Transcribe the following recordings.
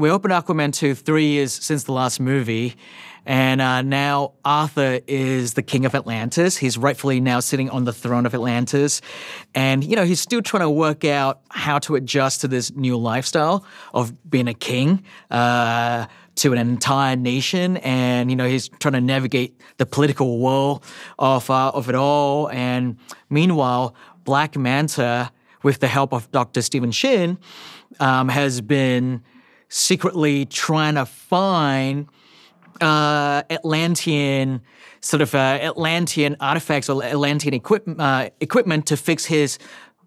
we opened Aquaman 2 three years since the last movie, and uh, now Arthur is the king of Atlantis. He's rightfully now sitting on the throne of Atlantis. And, you know, he's still trying to work out how to adjust to this new lifestyle of being a king uh, to an entire nation. And, you know, he's trying to navigate the political world of, uh, of it all. And meanwhile, Black Manta, with the help of Dr. Stephen Shin, um, has been secretly trying to find uh, Atlantean sort of uh, Atlantean artifacts or Atlantean equip- uh, equipment to fix his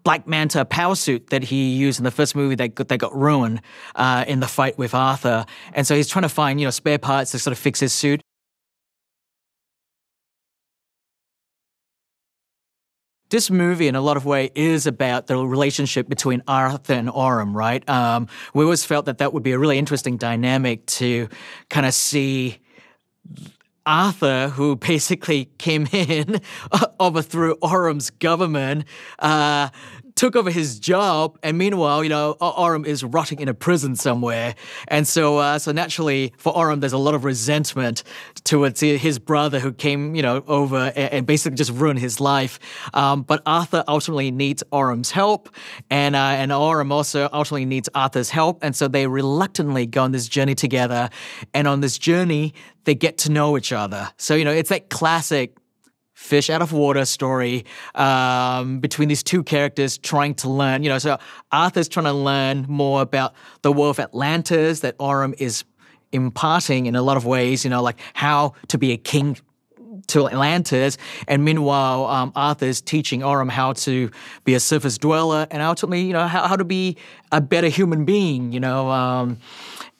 Black Manta power suit that he used in the first movie that got, that got ruined uh, in the fight with Arthur. And so he's trying to find you know spare parts to sort of fix his suit. this movie, in a lot of way, is about the relationship between Arthur and Orem, right? Um, we always felt that that would be a really interesting dynamic to kind of see Arthur, who basically came in, overthrew Orem's government, uh, took over his job, and meanwhile, you know, Oram is rotting in a prison somewhere, and so uh, so naturally for Oram, there's a lot of resentment towards his brother who came, you know, over and, and basically just ruined his life. Um, but Arthur ultimately needs Oram's help, and uh, and Oram also ultimately needs Arthur's help, and so they reluctantly go on this journey together, and on this journey they get to know each other. So you know, it's that classic fish out of water story um, between these two characters trying to learn. You know, so Arthur's trying to learn more about the world of Atlantis that Orem is imparting in a lot of ways. You know, like how to be a king to Atlantis. And meanwhile, um, Arthur's teaching Orem how to be a surface dweller and ultimately, you know, how, how to be a better human being, you know. Um,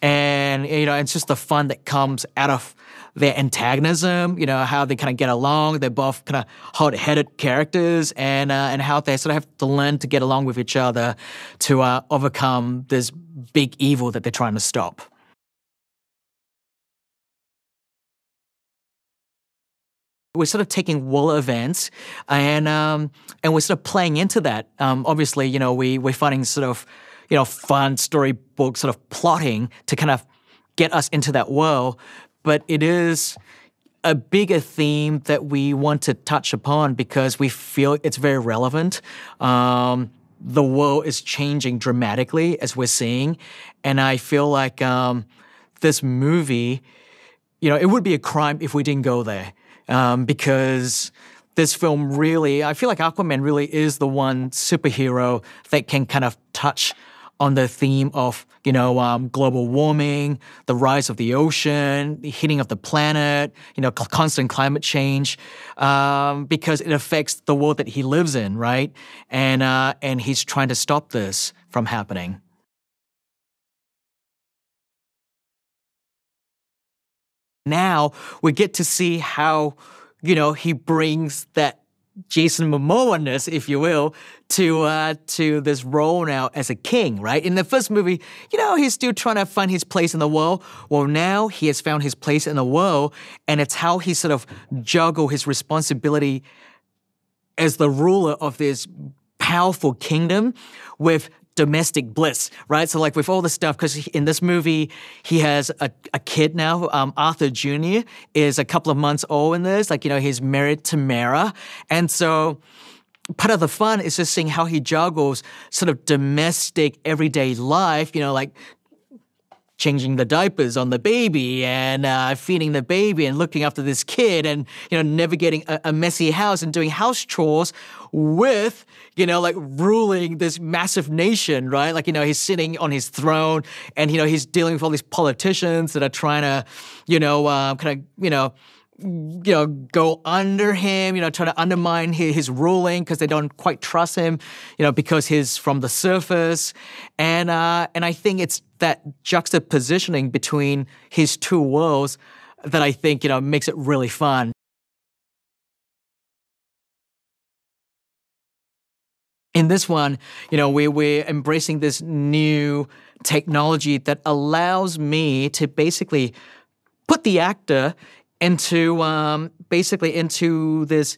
and you know it's just the fun that comes out of their antagonism you know how they kind of get along they're both kind of hot-headed characters and uh, and how they sort of have to learn to get along with each other to uh, overcome this big evil that they're trying to stop we're sort of taking world events and um, and we're sort of playing into that. Um, obviously, you know, we we're finding sort of you know, fun storybook sort of plotting to kind of get us into that world. But it is a bigger theme that we want to touch upon because we feel it's very relevant. Um, the world is changing dramatically as we're seeing. And I feel like um, this movie, you know, it would be a crime if we didn't go there um, because this film really, I feel like Aquaman really is the one superhero that can kind of touch on the theme of you know um, global warming, the rise of the ocean, the heating of the planet, you know cl- constant climate change, um, because it affects the world that he lives in, right? And uh, and he's trying to stop this from happening. Now we get to see how you know he brings that Jason Momoa-ness, if you will, to uh, to this role now as a king, right? In the first movie, you know, he's still trying to find his place in the world. Well, now he has found his place in the world, and it's how he sort of juggle his responsibility as the ruler of this powerful kingdom with domestic bliss, right? So like with all this stuff, because in this movie he has a, a kid now. Um, Arthur Jr. is a couple of months old in this. Like you know he's married to Mara, and so part of the fun is just seeing how he juggles sort of domestic everyday life. You know like changing the diapers on the baby and uh, feeding the baby and looking after this kid and you know navigating a, a messy house and doing house chores with you know like ruling this massive nation right like you know he's sitting on his throne and you know he's dealing with all these politicians that are trying to you know uh, kind of you know you know, go under him, you know, try to undermine his, his ruling because they don't quite trust him, you know, because he's from the surface. And, uh, and I think it's that juxtapositioning between his two worlds that I think, you know, makes it really fun. In this one, you know, we, we're embracing this new technology that allows me to basically put the actor into um, basically into this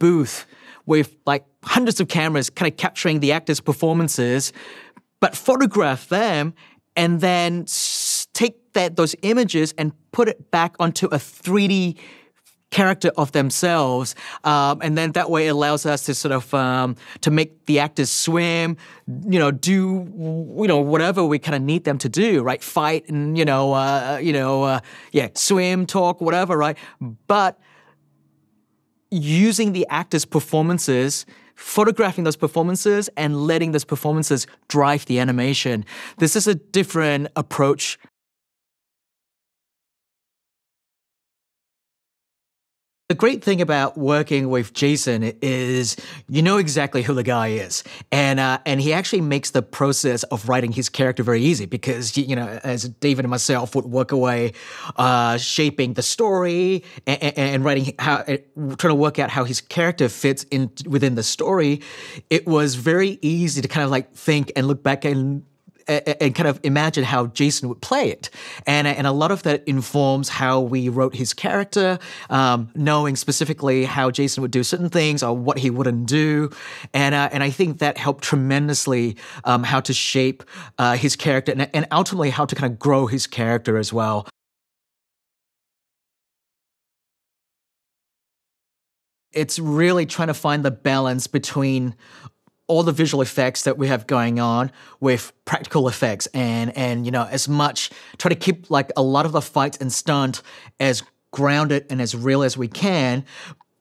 booth with like hundreds of cameras kind of capturing the actors' performances, but photograph them and then take that those images and put it back onto a 3D character of themselves, um, and then that way it allows us to sort of um, to make the actors swim, you know, do you know whatever we kind of need them to do, right? Fight and you know, uh, you know, uh, yeah, swim, talk, whatever, right? But using the actors' performances photographing those performances and letting those performances drive the animation. This is a different approach The great thing about working with Jason is you know exactly who the guy is, and uh, and he actually makes the process of writing his character very easy because you know as David and myself would work away, uh, shaping the story and, and, writing how trying to work out how his character fits in within the story, it was very easy to kind of like think and look back and and kind of imagine how Jason would play it. And, and a lot of that informs how we wrote his character, um, knowing specifically how Jason would do certain things or what he wouldn't do. And, uh, and I think that helped tremendously um, how to shape uh, his character and, and ultimately how to kind of grow his character as well. it's really trying to find the balance between all the visual effects that we have going on with practical effects and and you know as much try to keep like a lot of the fights and stunt as grounded and as real as we can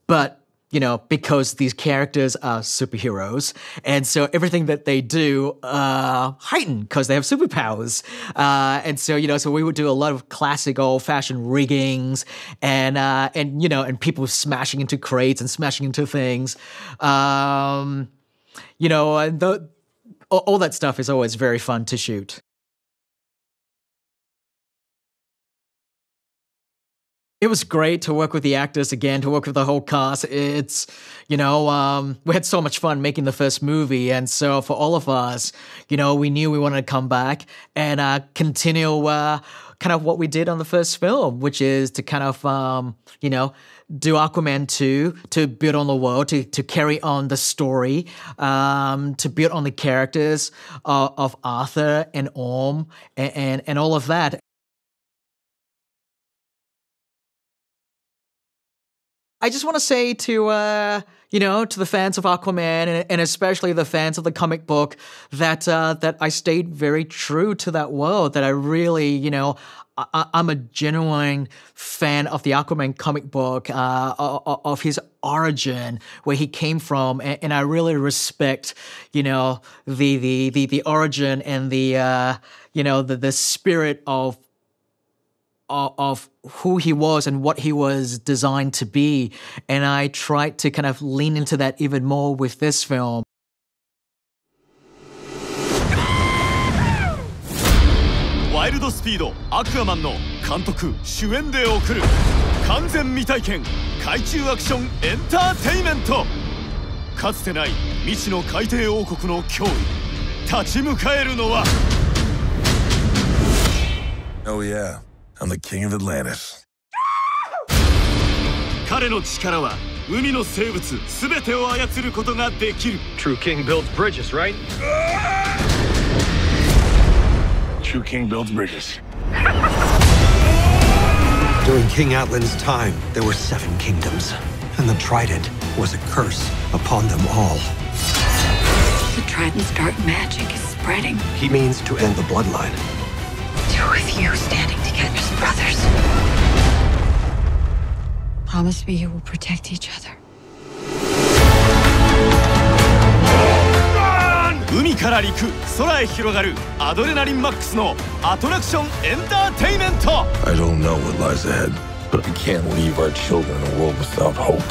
but you know because these characters are superheroes and so everything that they do uh heightened because they have superpowers uh and so you know so we would do a lot of classic old fashioned riggings and uh and you know and people smashing into crates and smashing into things um you know, uh, the, all that stuff is always very fun to shoot. it was great to work with the actors again, to work with the whole cast. It's, you know, um, we had so much fun making the first movie. And so for all of us, you know, we knew we wanted to come back and uh, continue uh, kind of what we did on the first film, which is to kind of, um, you know, do Aquaman 2 to build on the world, to, to carry on the story, um, to build on the characters of, of Arthur and Orm and, and, and all of that. I just want to say to uh, you know to the fans of Aquaman and, and, especially the fans of the comic book that uh, that I stayed very true to that world. That I really you know I, am a genuine fan of the Aquaman comic book, uh, of his origin, where he came from, and, I really respect, you know, the the the, the origin and the uh, you know the the spirit of of who he was and what he was designed to be. And I tried to kind of lean into that even more with this film. イルドスピードアクアマンの監督主演で送る完全未体験海中アクションエンターテイメントかつてない未知の海底王国の脅威立ち向かえるのは Oh yeah, I'm the king of Atlantis. 彼の力は海の生物全てを操ることができる True King builds bridges, right? Shoe King builds bridges. During King Atlan's time, there were seven kingdoms, and the trident was a curse upon them all. The trident's dark magic is spreading. He means to end the bloodline. Two of you standing together as brothers. Promise me you will protect each other. 海から陸空へ広がるアドレナリンマックスのアトラクションエンターテイメント I don't know what lies ahead but we can't leave our children a world without hope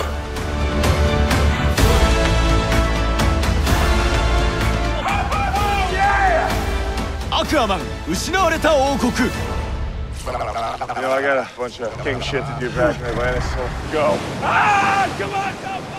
yeah! アクアマン失われた王国 You know, I got a bunch of king shit to do back in Atlanta, so go. Ah, come on, come on!